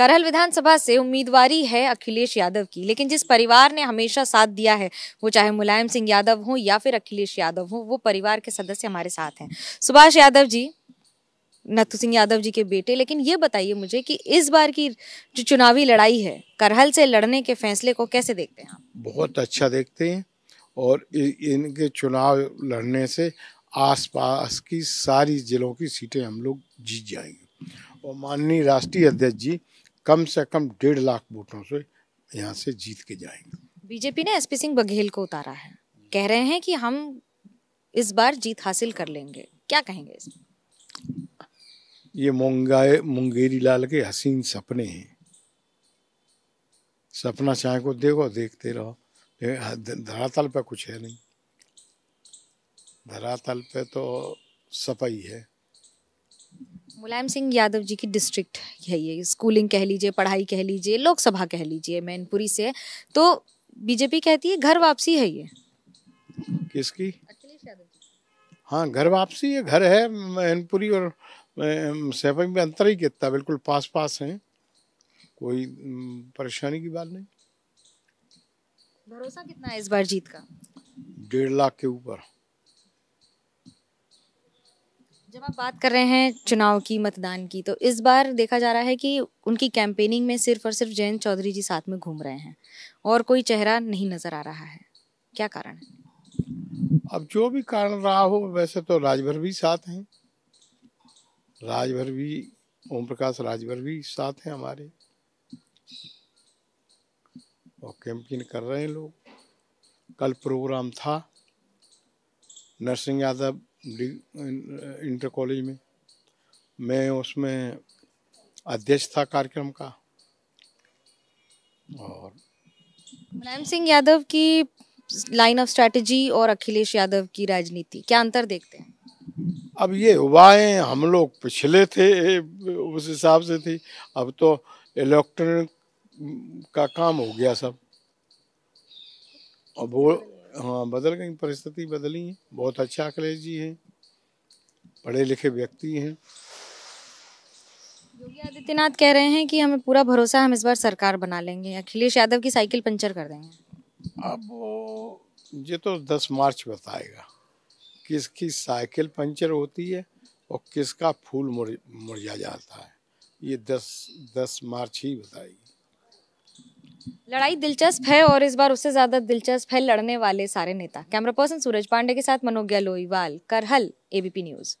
करहल विधानसभा से उम्मीदवारी है अखिलेश यादव की लेकिन जिस परिवार ने हमेशा साथ दिया है वो चाहे मुलायम सिंह यादव हो या फिर अखिलेश यादव हो वो परिवार के सदस्य हमारे साथ हैं सुभाष यादव जी नथु सिंह यादव जी के बेटे लेकिन ये बताइए मुझे कि इस बार की जो चुनावी लड़ाई है करहल से लड़ने के फैसले को कैसे देखते हैं आप बहुत अच्छा देखते हैं और इनके चुनाव लड़ने से आसपास की सारी जिलों की सीटें हम लोग जीत जाएंगे और माननीय राष्ट्रीय अध्यक्ष जी कम से कम डेढ़ लाख वोटों से यहाँ से जीत के जाएंगे बीजेपी ने एसपी सिंह बघेल को उतारा है कह रहे हैं कि हम इस बार जीत हासिल कर लेंगे क्या कहेंगे इसमें ये मुंगाए मुंगेरी लाल के हसीन सपने हैं सपना चाहे को देखो देखते रहो धरातल पे कुछ है नहीं धरातल पे तो सफाई है मुलायम सिंह यादव जी की डिस्ट्रिक्ट है ये स्कूलिंग कह लीजिए पढ़ाई कह लीजिए लोकसभा कह लीजिए मैनपुरी से तो बीजेपी कहती है घर वापसी है ये किसकी अखिलेश यादव हाँ घर वापसी है घर है मैनपुरी और सेवक में अंतर ही कितना बिल्कुल पास पास हैं कोई परेशानी की बात नहीं भरोसा कितना है इस बार जीत का डेढ़ लाख के ऊपर जब आप बात कर रहे हैं चुनाव की मतदान की तो इस बार देखा जा रहा है कि उनकी कैंपेनिंग में सिर्फ और सिर्फ जयंत चौधरी जी साथ में घूम रहे हैं और कोई चेहरा नहीं नजर आ रहा है क्या कारण है अब जो भी कारण रहा हो वैसे तो राजभर भी साथ हैं राजभर भी ओम प्रकाश राजभर भी साथ हैं हमारे और कैंपेन कर रहे हैं लोग कल प्रोग्राम था नरसिंह यादव इंटर कॉलेज में मैं उसमें अध्यक्ष था कार्यक्रम का और मुलायम सिंह यादव की लाइन ऑफ स्ट्रेटजी और अखिलेश यादव की राजनीति क्या अंतर देखते हैं अब ये हुआ है हम लोग पिछले थे उस हिसाब से थी अब तो इलेक्ट्रॉनिक का काम हो गया सब अब वो हाँ बदल गई परिस्थिति बदली है बहुत अच्छा अखिलेश जी हैं पढ़े लिखे व्यक्ति हैं योगी आदित्यनाथ कह रहे हैं कि हमें पूरा भरोसा हम इस बार सरकार बना लेंगे अखिलेश यादव की साइकिल पंचर कर देंगे अब ये तो 10 मार्च बताएगा किसकी साइकिल पंचर होती है और किसका फूल मुरझा जाता है ये 10 10 मार्च ही बताएगी लड़ाई दिलचस्प है और इस बार उससे ज्यादा दिलचस्प है लड़ने वाले सारे नेता कैमरा पर्सन सूरज पांडे के साथ मनोज्ञा लोईवाल करहल एबीपी न्यूज